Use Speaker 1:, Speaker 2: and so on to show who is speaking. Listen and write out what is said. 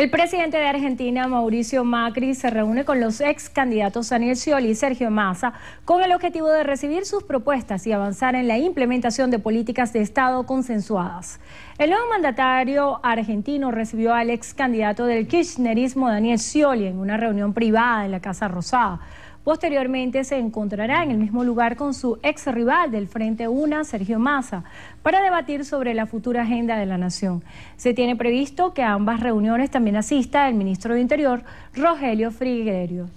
Speaker 1: El presidente de Argentina, Mauricio Macri, se reúne con los ex candidatos Daniel Scioli y Sergio Massa con el objetivo de recibir sus propuestas y avanzar en la implementación de políticas de Estado consensuadas. El nuevo mandatario argentino recibió al ex candidato del kirchnerismo, Daniel Scioli, en una reunión privada en la Casa Rosada. Posteriormente se encontrará en el mismo lugar con su ex rival del Frente Una, Sergio Massa, para debatir sobre la futura agenda de la nación. Se tiene previsto que a ambas reuniones también asista el ministro de Interior, Rogelio Frigerio.